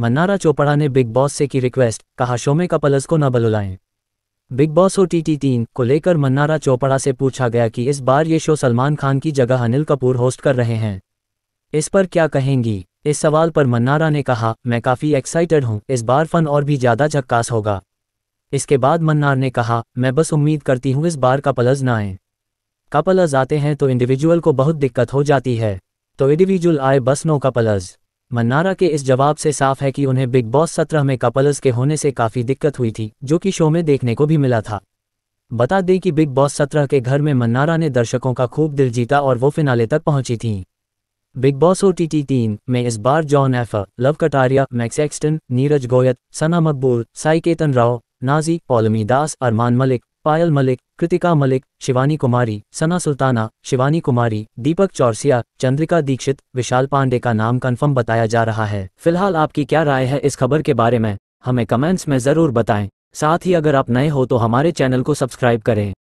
मन्नारा चोपड़ा ने big boss से की रिक्वेस्ट कहा शो में कपल्स को न बलुलाएं Bigg Boss O T T तीन को लेकर मन्नारा चोपड़ा से पूछा गया कि इस बार ये शो सलमान खान की जगह अनिल कपूर होस्ट कर रहे हैं इस पर क्या कहेंगी इस सवाल पर मन्नारा ने कहा मैं काफ़ी एक्साइटेड हूं इस बार फन और भी ज़्यादा झक्कास होगा इसके बाद मन्नार ने कहा मैं बस उम्मीद करती हूं इस बार कपलज न आए कपलज आते हैं तो इंडिविजुअल को बहुत दिक्कत हो जाती है तो इंडिविजुअल आए बस नो कपलज़ मन्नारा के इस जवाब से साफ है कि उन्हें बिग बॉस सत्रह में कपल्स के होने से काफी दिक्कत हुई थी जो कि शो में देखने को भी मिला था बता दें कि बिग बॉस सत्रह के घर में मन्नारा ने दर्शकों का खूब दिल जीता और वो फिनाले तक पहुंची थीं Bigg Boss O T T तीन में इस बार जॉन एफर लव कटारिया मैक्स एक्सटन नीरज गोयत सना मकबूल साई केतन राव नाजी पौलमी दास अरमान मलिक पायल मलिक कृतिका मलिक शिवानी कुमारी सना सुल्ताना शिवानी कुमारी दीपक चौरसिया चंद्रिका दीक्षित विशाल पांडे का नाम कन्फर्म बताया जा रहा है फिलहाल आपकी क्या राय है इस खबर के बारे में हमें कमेंट्स में ज़रूर बताएं साथ ही अगर आप नए हो तो हमारे चैनल को सब्सक्राइब करें